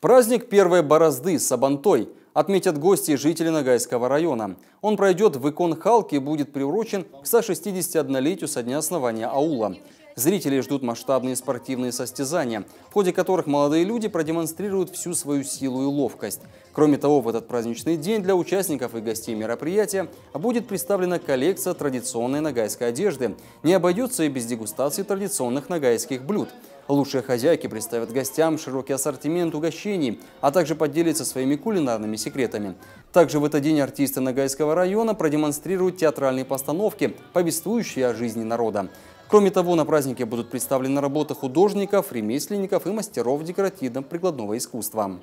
Праздник первой борозды Сабантой отметят гости и жители Нагайского района. Он пройдет в Икон-Халке и будет приурочен к 161-летию со дня основания аула. Зрители ждут масштабные спортивные состязания, в ходе которых молодые люди продемонстрируют всю свою силу и ловкость. Кроме того, в этот праздничный день для участников и гостей мероприятия будет представлена коллекция традиционной нагайской одежды. Не обойдется и без дегустации традиционных нагайских блюд. Лучшие хозяйки представят гостям широкий ассортимент угощений, а также поделятся своими кулинарными секретами. Также в этот день артисты Ногайского района продемонстрируют театральные постановки, повествующие о жизни народа. Кроме того, на празднике будут представлены работы художников, ремесленников и мастеров декоративно-прикладного искусства.